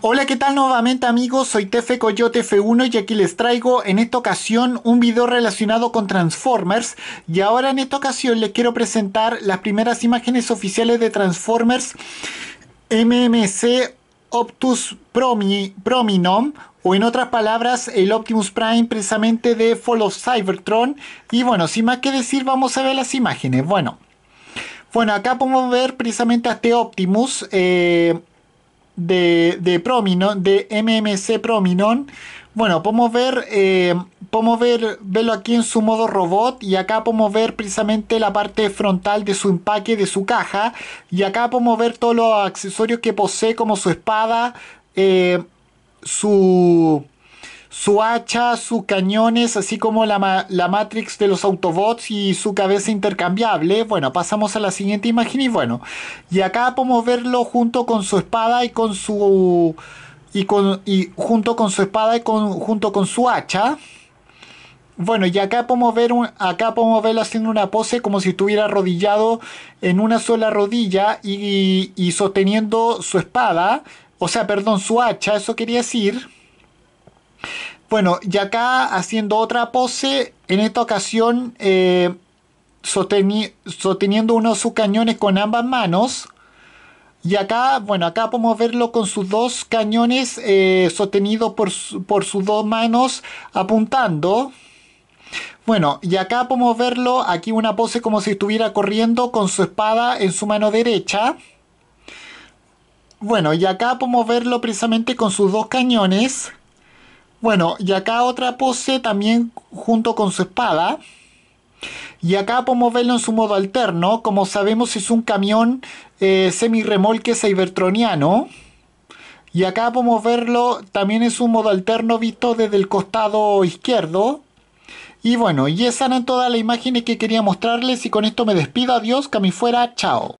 Hola, ¿qué tal nuevamente amigos? Soy Tefe Coyote F1 y aquí les traigo en esta ocasión un video relacionado con Transformers y ahora en esta ocasión les quiero presentar las primeras imágenes oficiales de Transformers MMC Optus Promi, Prominom, o en otras palabras, el Optimus Prime precisamente de Fall of Cybertron. Y bueno, sin más que decir, vamos a ver las imágenes. Bueno, bueno acá podemos ver precisamente a este Optimus. Eh, de, de, Promino, de MMC Prominon. Bueno, podemos ver, eh, podemos ver, verlo aquí en su modo robot y acá podemos ver precisamente la parte frontal de su empaque, de su caja. Y acá podemos ver todos los accesorios que posee como su espada, eh, su su hacha, sus cañones, así como la, la, Matrix de los Autobots y su cabeza intercambiable. Bueno, pasamos a la siguiente imagen y bueno, y acá podemos verlo junto con su espada y con su... Y, con, junto con su espada y con, junto con su hacha. Bueno, y acá podemos, ver acá podemos verlo haciendo una pose como si estuviera arrodillado en una sola rodilla y, y, y sosteniendo su espada, o sea, perdón, su hacha, eso quería decir. Bueno, y acá haciendo otra pose, en esta ocasión eh, sosteniendo uno de sus cañones con ambas manos. Y acá, bueno, acá podemos verlo con sus dos cañones eh, sostenidos por, por sus dos manos apuntando. Bueno, y acá podemos verlo, aquí una pose como si estuviera corriendo con su espada en su mano derecha. Bueno, y acá podemos verlo precisamente con sus dos cañones. Bueno, y acá otra pose también junto con su espada. Y acá podemos verlo en su modo alterno. Como sabemos es un camión eh, semirremolque cybertroniano. Y acá podemos verlo también en su modo alterno visto desde el costado izquierdo. Y bueno, y esas eran todas las imágenes que quería mostrarles y con esto me despido. Adiós, que fuera. Chao.